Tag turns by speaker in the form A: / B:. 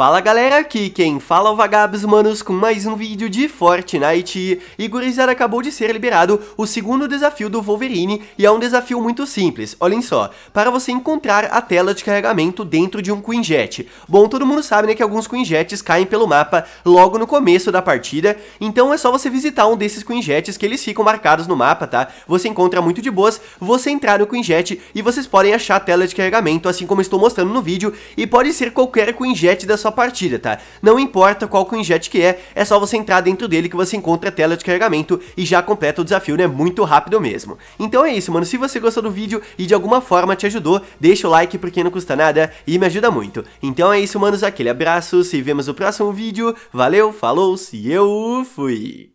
A: Fala galera, aqui quem fala é o Vagabos Manos com mais um vídeo de Fortnite E gurizada, acabou de ser liberado o segundo desafio do Wolverine E é um desafio muito simples, olhem só Para você encontrar a tela de carregamento dentro de um Quinjet Bom, todo mundo sabe né, que alguns Quinjets caem pelo mapa logo no começo da partida Então é só você visitar um desses Quinjets que eles ficam marcados no mapa, tá? Você encontra muito de boas, você entrar no Quinjet e vocês podem achar a tela de carregamento Assim como estou mostrando no vídeo E pode ser qualquer Quinjet da sua sua partida, tá? Não importa qual Queen que é, é só você entrar dentro dele que você encontra a tela de carregamento e já completa o desafio, né? Muito rápido mesmo. Então é isso, mano. Se você gostou do vídeo e de alguma forma te ajudou, deixa o like porque não custa nada e me ajuda muito. Então é isso, manos. Aquele abraço, se vemos no próximo vídeo. Valeu, falou, se eu fui!